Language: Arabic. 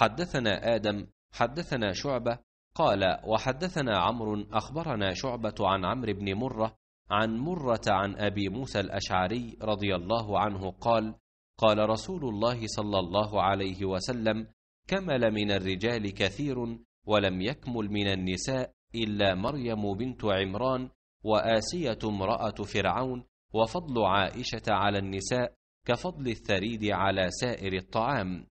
حدثنا آدم حدثنا شعبة قال وحدثنا عمرو أخبرنا شعبة عن عمرو بن مرة عن مرة عن أبي موسى الأشعري رضي الله عنه قال قال رسول الله صلى الله عليه وسلم كمل من الرجال كثير ولم يكمل من النساء إلا مريم بنت عمران وآسية امرأة فرعون وفضل عائشة على النساء كفضل الثريد على سائر الطعام